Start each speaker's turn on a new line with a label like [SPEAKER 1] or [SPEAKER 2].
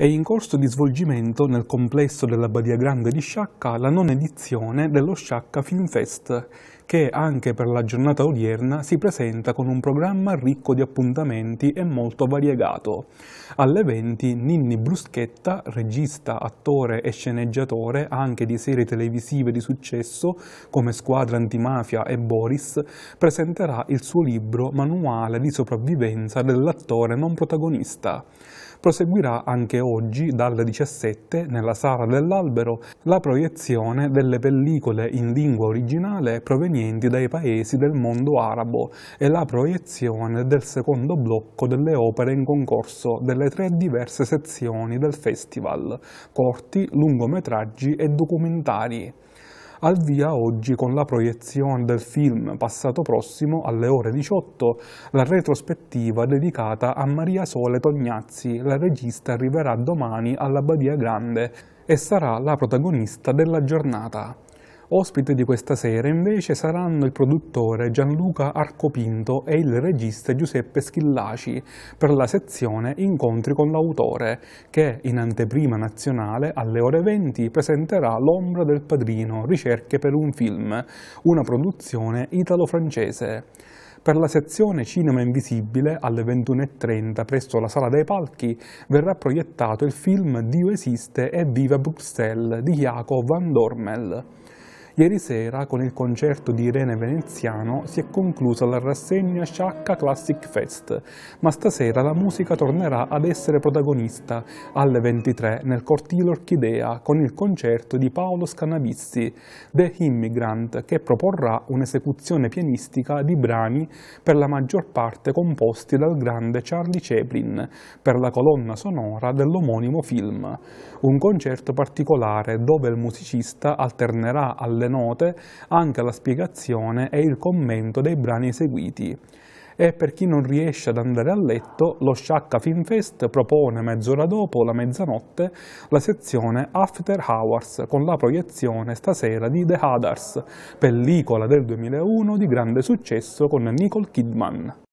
[SPEAKER 1] È in corso di svolgimento nel complesso della Badia Grande di Sciacca la nona edizione dello Sciacca Film Fest, che anche per la giornata odierna si presenta con un programma ricco di appuntamenti e molto variegato. Alle 20 Ninni Bruschetta, regista, attore e sceneggiatore anche di serie televisive di successo come Squadra Antimafia e Boris, presenterà il suo libro Manuale di sopravvivenza dell'attore non protagonista proseguirà anche oggi dalle 17 nella Sala dell'Albero la proiezione delle pellicole in lingua originale provenienti provenienti dai paesi del mondo arabo e la proiezione del secondo blocco delle opere in concorso delle tre diverse sezioni del festival, corti, lungometraggi e documentari al via oggi con la proiezione del film passato prossimo alle ore 18, la retrospettiva dedicata a Maria Sole Tognazzi, la regista arriverà domani alla Badia Grande e sarà la protagonista della giornata. Ospite di questa sera invece saranno il produttore Gianluca Arcopinto e il regista Giuseppe Schillaci per la sezione Incontri con l'autore che in anteprima nazionale alle ore 20 presenterà L'ombra del padrino, ricerche per un film, una produzione italo-francese. Per la sezione Cinema Invisibile alle 21.30 presso la Sala dei Palchi verrà proiettato il film Dio esiste e Viva Bruxelles di Jaco Van Dormel. Ieri sera, con il concerto di Irene Veneziano, si è conclusa la rassegna Sciacca Classic Fest, ma stasera la musica tornerà ad essere protagonista alle 23 nel cortile Orchidea con il concerto di Paolo Scanavizzi, The Immigrant, che proporrà un'esecuzione pianistica di brani per la maggior parte composti dal grande Charlie Chaplin per la colonna sonora dell'omonimo film. Un concerto particolare dove il musicista alternerà alle note anche la spiegazione e il commento dei brani eseguiti. E per chi non riesce ad andare a letto, lo Sciacca Filmfest propone mezz'ora dopo la mezzanotte la sezione After Hours con la proiezione stasera di The Hadars, pellicola del 2001 di grande successo con Nicole Kidman.